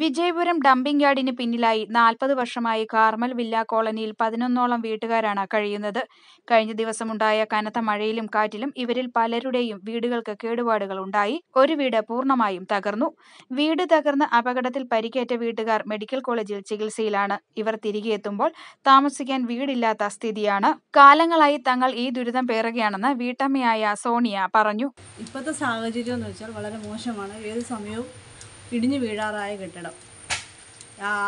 Vijayapuram dumping യാർഡിന് പിന്നിലായി നാൽപ്പത് വർഷമായി കാർമൽ വില്ല കോളനിയിൽ പതിനൊന്നോളം വീട്ടുകാരാണ് കഴിയുന്നത് കഴിഞ്ഞ ദിവസമുണ്ടായ കനത്ത മഴയിലും കാറ്റിലും ഇവരിൽ പലരുടെയും വീടുകൾക്ക് കേടുപാടുകൾ ഉണ്ടായി ഒരു വീട് പൂർണ്ണമായും തകർന്നു വീട് തകർന്ന് അപകടത്തിൽ പരിക്കേറ്റ വീട്ടുകാർ മെഡിക്കൽ കോളേജിൽ ചികിത്സയിലാണ് ഇവർ തിരികെ എത്തുമ്പോൾ താമസിക്കാൻ വീടില്ലാത്ത സ്ഥിതിയാണ് കാലങ്ങളായി തങ്ങൾ ഈ ദുരിതം പേറുകയാണെന്ന് വീട്ടമ്മയായ സോണിയ പറഞ്ഞു ഇപ്പോഴത്തെ സാഹചര്യം എന്ന് വെച്ചാൽ വളരെ മോശമാണ് ഏത് സമയവും ഇടിഞ്ഞു വീഴാറായ കെട്ടിടം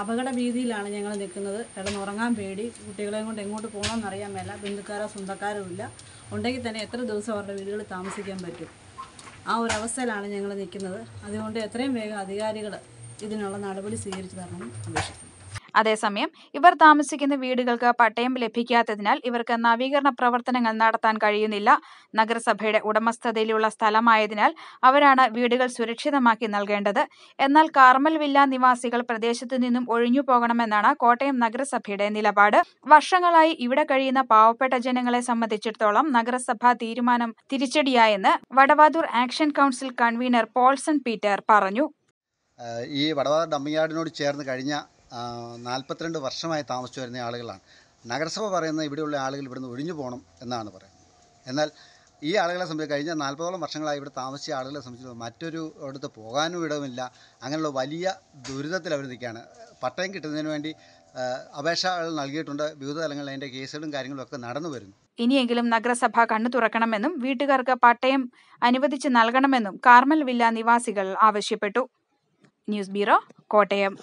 അപകട ഭീതിയിലാണ് ഞങ്ങൾ നിൽക്കുന്നത് കിടന്നുറങ്ങാൻ പേടി കുട്ടികളെയും കൊണ്ട് എങ്ങോട്ട് പോകണം അറിയാൻ മേല ബന്ധുക്കാരോ സ്വന്തക്കാരോ ഇല്ല ഉണ്ടെങ്കിൽ തന്നെ എത്ര ദിവസം അവരുടെ വീടുകളിൽ താമസിക്കാൻ പറ്റും ആ ഒരു അവസ്ഥയിലാണ് ഞങ്ങൾ നിൽക്കുന്നത് അതുകൊണ്ട് എത്രയും വേഗം അധികാരികൾ ഇതിനുള്ള നടപടി സ്വീകരിച്ചു തരണം അപേക്ഷിക്കുന്നു അതേസമയം ഇവർ താമസിക്കുന്ന വീടുകൾക്ക് പട്ടയം ലഭിക്കാത്തതിനാൽ ഇവർക്ക് നവീകരണ പ്രവർത്തനങ്ങൾ നടത്താൻ കഴിയുന്നില്ല നഗരസഭയുടെ ഉടമസ്ഥതയിലുള്ള സ്ഥലമായതിനാൽ അവരാണ് വീടുകൾ സുരക്ഷിതമാക്കി നൽകേണ്ടത് എന്നാൽ കാർമൽ വില്ല നിവാസികൾ പ്രദേശത്തു നിന്നും ഒഴിഞ്ഞു പോകണമെന്നാണ് കോട്ടയം നഗരസഭയുടെ നിലപാട് വർഷങ്ങളായി ഇവിടെ കഴിയുന്ന പാവപ്പെട്ട ജനങ്ങളെ സംബന്ധിച്ചിടത്തോളം നഗരസഭാ തീരുമാനം തിരിച്ചടിയായെന്ന് Vadavathoor action council convener Paulson Peter പറഞ്ഞു ഈ വടവാർ ഡമ്മയാർഡിനോട് ചേർന്ന് കഴിഞ്ഞ നാൽപ്പത്തിരണ്ട് വർഷമായി താമസിച്ചു വരുന്ന ആളുകളാണ് നഗരസഭ പറയുന്നത് ഇവിടെയുള്ള ആളുകൾ ഇവിടുന്ന് ഒഴിഞ്ഞു പോകണം എന്നാണ് പറയുന്നത് എന്നാൽ ഈ ആളുകളെ സംബന്ധിച്ച് കഴിഞ്ഞ നാൽപ്പതോളം വർഷങ്ങളായി ഇവിടെ താമസിച്ച ആളുകളെ സംബന്ധിച്ച് മറ്റൊരു അടുത്ത് പോകാനും ഇടവുമില്ല അങ്ങനെയുള്ള വലിയ ദുരിതത്തിൽ അവർ നിൽക്കുകയാണ് പട്ടയം കിട്ടുന്നതിന് വേണ്ടി അപേക്ഷകൾ നൽകിയിട്ടുണ്ട് വിവിധ തലങ്ങളിൽ അതിൻ്റെ കേസുകളും കാര്യങ്ങളും ഒക്കെ നടന്നു വരുന്നു ഇനിയെങ്കിലും നഗരസഭ കണ്ണു തുറക്കണമെന്നും വീട്ടുകാർക്ക് പട്ടയം അനുവദിച്ച് നൽകണമെന്നും കാർമൽ വില്ല നിവാസികൾ ആവശ്യപ്പെട്ടു ന്യൂസ് ബ്യൂറോ കോട്ടയം